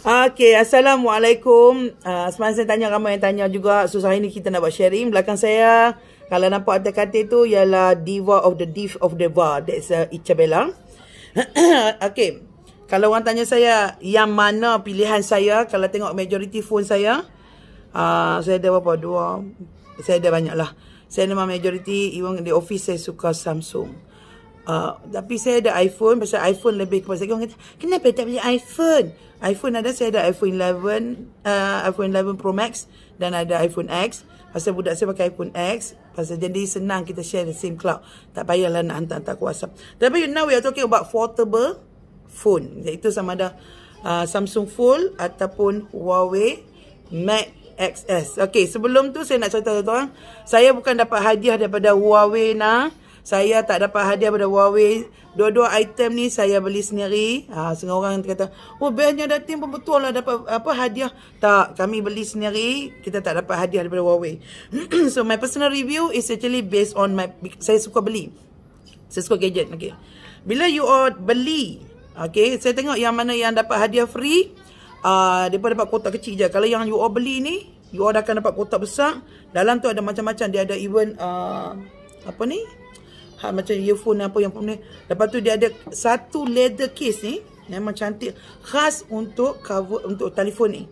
Okay, Assalamualaikum. Uh, semalam saya tanya, ramai yang tanya juga. So, hari ni kita nak buat sharing. Belakang saya, kalau nampak atas katil tu, ialah Diva of the Div of the Va. That's uh, Ichabella. okay, kalau orang tanya saya, yang mana pilihan saya, kalau tengok majority phone saya, uh, saya ada berapa? Dua. Saya ada banyak lah. Saya memang majority, even di office, saya suka Samsung. Uh, tapi saya ada iPhone Pasal iPhone lebih kepada saya Orang kata Kenapa tak beli iPhone iPhone ada Saya ada iPhone 11 uh, ah, iPhone 11 Pro Max Dan ada iPhone X Pasal budak saya pakai iPhone X Pasal jadi senang kita share the same cloud Tak payahlah nak hantar-hantar ke WhatsApp Tapi now we are talking about affordable phone Iaitu sama ada uh, Samsung Fold Ataupun Huawei Mac XS Okay sebelum tu saya nak cerita tuan-tuan Saya bukan dapat hadiah daripada Huawei nak saya tak dapat hadiah pada Huawei. Dua-dua item ni saya beli sendiri. Ha, Sengah orang kata, oh bestnya Datin pun betul lah dapat apa hadiah. Tak, kami beli sendiri, kita tak dapat hadiah daripada Huawei. so, my personal review is actually based on my, saya suka beli. Saya suka gadget, okay. Bila you all beli, okay, saya tengok yang mana yang dapat hadiah free, uh, ah, dia pun dapat kotak kecil je. Kalau yang you all beli ni, you all akan dapat kotak besar. Dalam tu ada macam-macam, dia ada even, uh, apa ni, hak macam earphone apa yang punya. Lepas tu dia ada satu leather case ni memang cantik khas untuk cover untuk telefon ni.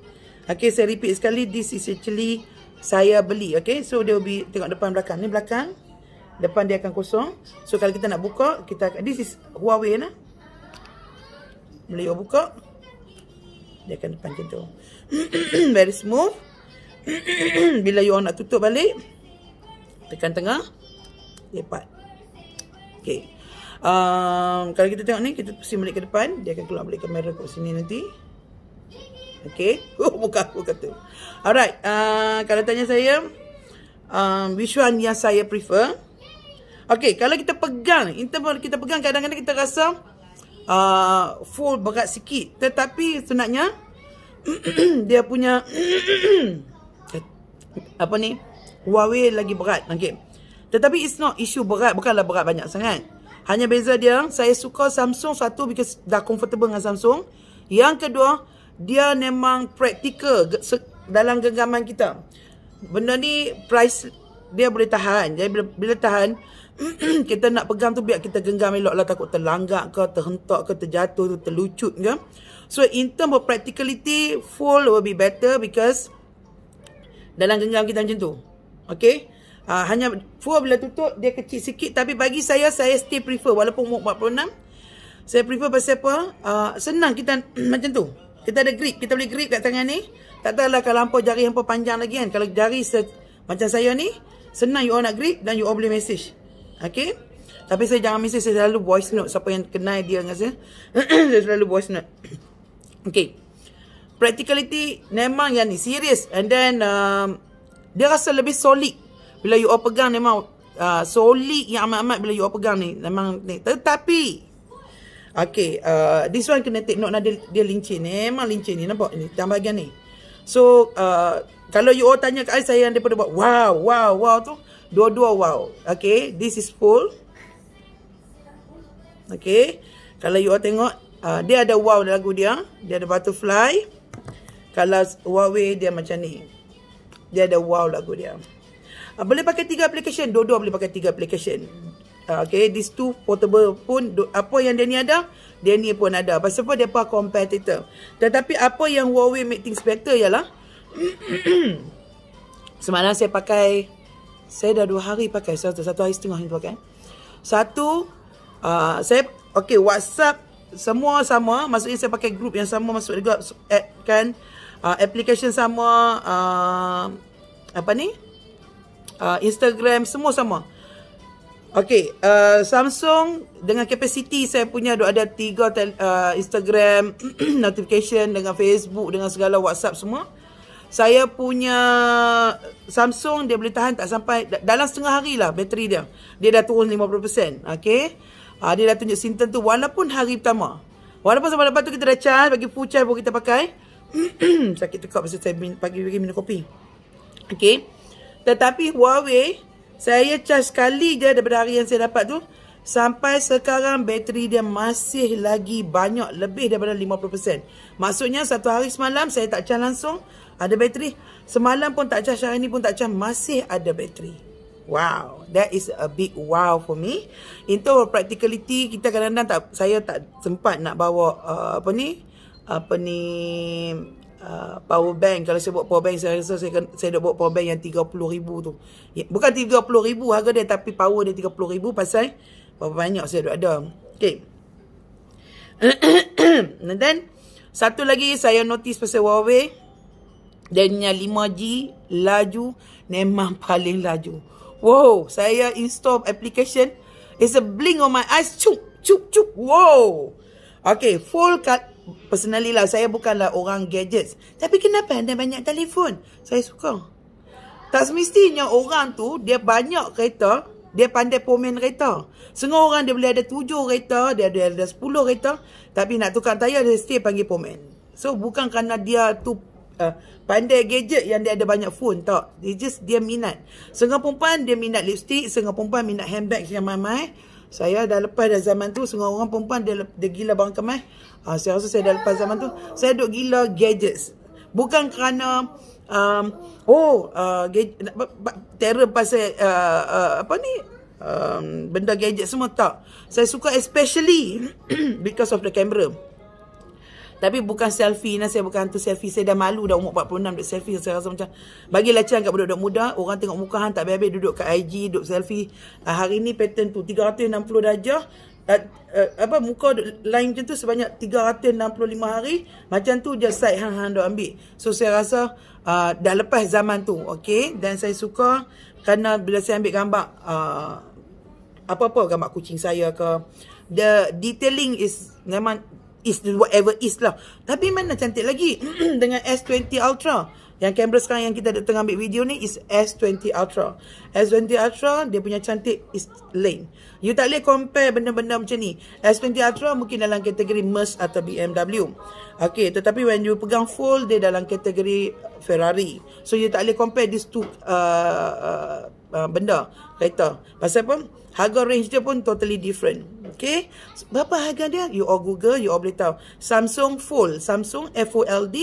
Okey saya repeat sekali this is actually saya beli okey. So dia be tengok depan belakang ni belakang depan dia akan kosong. So kalau kita nak buka kita akan this is Huawei nah. Beliau buka dia akan depan macam tu. Very smooth. Bila you nak tutup balik tekan tengah lepas Okay. Um, kalau kita tengok ni, kita pusi balik ke depan. Dia akan keluar balik kamera ke sini nanti. Okay. Oh, buka aku kata. Alright. Uh, kalau tanya saya, um, which one yang saya prefer? Okay. Kalau kita pegang, in term kita pegang, kadang-kadang kita rasa uh, full berat sikit. Tetapi sebenarnya, dia punya... apa ni? Huawei lagi berat. Okay. Tetapi it's not isu berat Bukanlah berat banyak sangat Hanya beza dia Saya suka Samsung Satu because dah comfortable dengan Samsung Yang kedua Dia memang practical Dalam genggaman kita Benda ni price Dia boleh tahan Jadi bila, bila tahan kita nak pegang tu biar kita genggam elok lah takut terlanggak ke terhentak ke terjatuh tu terlucut ke so in term of practicality full will be better because dalam genggam kita macam tu okay Ha, hanya full bila tutup dia kecil sikit tapi bagi saya saya still prefer walaupun umur 46 saya prefer pasal apa uh, senang kita macam tu kita ada grip kita boleh grip kat tangan ni tak tahulah kalau hampa jari hampa panjang lagi kan kalau jari se- macam saya ni senang you all nak grip dan you all boleh message Okay tapi saya jangan message saya selalu voice note siapa yang kenal dia dengan saya saya selalu voice note Okay practicality memang yang ni serious and then um, dia rasa lebih solid bila you all pegang memang uh, solid yang amat-amat bila you all pegang ni. Memang ni. Tetapi. Okay. Uh, this one kena take note. Lah, dia, dia lincin. Memang lincin ni. Nampak ni. Dalam bahagian ni. So. Uh, kalau you all tanya ke saya. Saya yang daripada buat wow. Wow. Wow tu. Dua-dua wow. Okay. This is full. Okay. Kalau you all tengok. Uh, dia ada wow lagu dia. Dia ada butterfly. Kalau Huawei dia macam ni. Dia ada wow lagu dia uh, boleh pakai tiga aplikasi, dua-dua boleh pakai tiga aplikasi. uh, ah, okay this two portable pun do, apa yang dia ni ada dia ni pun ada pasal apa dia pun competitor tetapi apa yang Huawei make things better ialah semalam saya pakai saya dah dua hari pakai satu satu hari setengah ni pakai satu uh, saya okay whatsapp semua sama maksudnya saya pakai group yang sama masuk juga kan uh, application sama uh, apa ni uh, Instagram semua sama. Okay, uh, ah, Samsung dengan capacity saya punya ada tiga uh, Instagram notification dengan Facebook dengan segala WhatsApp semua. Saya punya Samsung dia boleh tahan tak sampai dalam setengah hari lah bateri dia. Dia dah turun 50%. Okay. Uh, dia dah tunjuk symptom tu walaupun hari pertama. Walaupun sampai lepas tu kita dah charge bagi full charge kita pakai. Sakit tekak pasal saya pagi-pagi minum kopi. Okay. Tetapi Huawei, saya charge sekali je daripada hari yang saya dapat tu. Sampai sekarang bateri dia masih lagi banyak lebih daripada 50%. Maksudnya satu hari semalam saya tak charge langsung. Ada bateri. Semalam pun tak charge, hari ni pun tak charge. Masih ada bateri. Wow, that is a big wow for me. Into practicality, kita kadang-kadang tak, saya tak sempat nak bawa uh, apa ni, apa ni, Ah, power bank kalau saya buat power bank saya rasa saya saya dah buat power bank yang 30000 tu ya, bukan 30000 harga dia tapi power dia 30000 pasal berapa banyak saya dah ada okey and then satu lagi saya notice pasal Huawei dia 5G laju memang paling laju wow saya install application it's a bling on my eyes chuk chuk chuk wow Okay, full cut Personally lah, saya bukanlah orang gadgets. Tapi kenapa anda banyak telefon? Saya suka. Tak semestinya orang tu, dia banyak kereta, dia pandai pomen kereta. Semua orang dia boleh ada tujuh kereta, dia ada, ada sepuluh kereta. Tapi nak tukar tayar, dia still panggil pomen. So, bukan kerana dia tu uh, pandai gadget yang dia ada banyak phone, tak. Dia just, dia minat. Sengah perempuan, dia minat lipstick. Sengah perempuan, minat handbag yang main-main. Saya dah lepas dah zaman tu Semua orang perempuan dia, dia gila barang kemas uh, ah, Saya rasa saya dah lepas zaman tu Saya duduk gila gadgets Bukan kerana um, Oh uh, gadget, Terror pasal uh, uh, Apa ni um, Benda gadget semua tak Saya suka especially Because of the camera tapi bukan selfie lah. Saya bukan hantu selfie. Saya dah malu dah umur 46 duduk selfie. Saya rasa macam. bagi cerang kat budak-budak muda. Orang tengok muka han tak habis-habis duduk kat IG. Duduk selfie. Ah, hari ni pattern tu. 360 darjah. Uh, uh, apa muka lain macam tu sebanyak 365 hari macam tu je side hang hang dok ambil so saya rasa uh, dah lepas zaman tu okay. dan saya suka kerana bila saya ambil gambar uh, apa-apa gambar kucing saya ke the detailing is memang is whatever is lah. Tapi mana cantik lagi dengan S20 Ultra. Yang kamera sekarang yang kita tengah ambil video ni is S20 Ultra. S20 Ultra dia punya cantik is lain. You tak boleh compare benda-benda macam ni. S20 Ultra mungkin dalam kategori Merc atau BMW. Okay, tetapi when you pegang full, dia dalam kategori Ferrari. So, you tak boleh compare these two uh, uh, uh, benda, kereta. Pasal apa? Harga range dia pun totally different. Okay. Berapa harga dia? You all google, you all boleh tahu. Samsung Fold. Samsung F-O-L-D.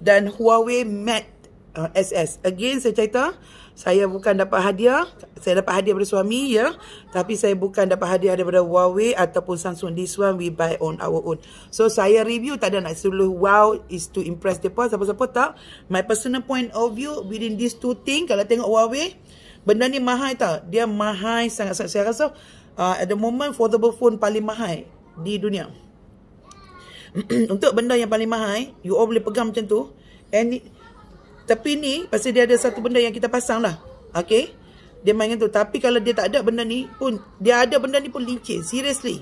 Dan Huawei Mate uh, SS. Again, saya cerita. Saya bukan dapat hadiah. Saya dapat hadiah daripada suami, ya. Yeah? Tapi saya bukan dapat hadiah daripada Huawei ataupun Samsung. This one we buy on our own. So, saya review tak ada nak seluruh wow is to impress mereka. Siapa-siapa tak? My personal point of view within these two things. Kalau tengok Huawei... Benda ni mahal tau. Dia mahal sangat-sangat. Saya rasa uh, at the moment foldable phone paling mahal di dunia. Untuk benda yang paling mahal, you all boleh pegang macam tu. And it, tapi ni, pasti dia ada satu benda yang kita pasang lah. Okay? Dia main tu. Tapi kalau dia tak ada benda ni pun, dia ada benda ni pun licin. Seriously.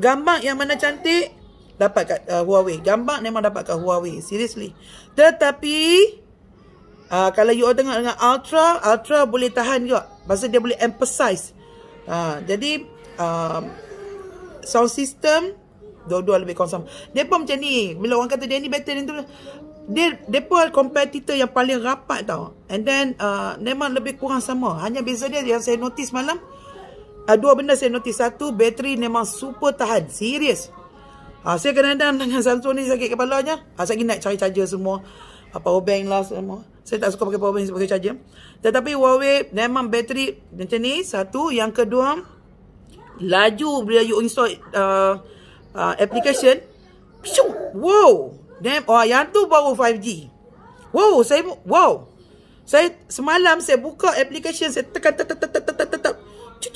Gambar yang mana cantik, dapat kat uh, Huawei. Gambar memang dapat kat Huawei. Seriously. Tetapi uh, kalau you all tengok dengan ultra, ultra boleh tahan juga. Pasal dia boleh emphasize. Uh, jadi, uh, sound system, dua-dua lebih konsum. Dia pun macam ni. Bila orang kata dia ni better than tu. Dia, dia competitor yang paling rapat tau. And then, uh, memang lebih kurang sama. Hanya beza dia yang saya notice malam. Uh, dua benda saya notice. Satu, bateri memang super tahan. Serius. Uh, saya kadang-kadang dengan Samsung ni sakit kepalanya. Uh, saya lagi nak cari charger semua power bank lah semua. Saya tak suka pakai power bank pakai charger. Tetapi Huawei memang bateri macam ni. Satu. Yang kedua. Laju bila you install uh, uh, application. Pishum. Wow. Dan, oh, yang tu baru 5G. Wow. Saya Wow. Saya semalam saya buka application. Saya tekan tekan tekan tekan tekan tekan. Cuk,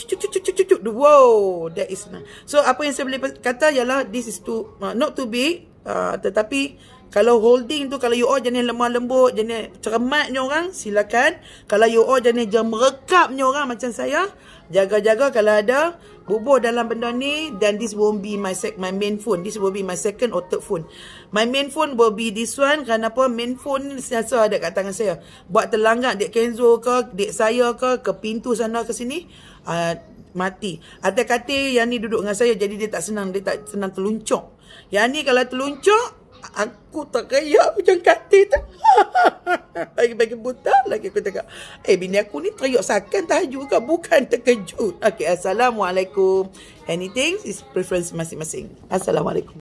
cuk, Wow. That is nice. So apa yang saya boleh kata ialah this is too, uh, not too big. Uh, tetapi... Kalau holding tu kalau you all jenis lemah lembut, jenis cermatnya orang, silakan. Kalau you all jenis jam rekapnya orang macam saya, jaga-jaga kalau ada bubur dalam benda ni then this won't be my sec my main phone. This will be my second or third phone. My main phone will be this one kenapa main phone ni sentiasa ada kat tangan saya. Buat terlanggar dek Kenzo ke, dek saya ke ke pintu sana ke sini, uh, mati. Atas katil yang ni duduk dengan saya jadi dia tak senang, dia tak senang terluncur. Yang ni kalau terluncur aku tak kaya macam kata tu. Bagi-bagi buta lagi aku cakap. Eh bini aku ni teriuk sakan tahajud juga Bukan terkejut. Okay, Assalamualaikum. Anything is preference masing-masing. Assalamualaikum.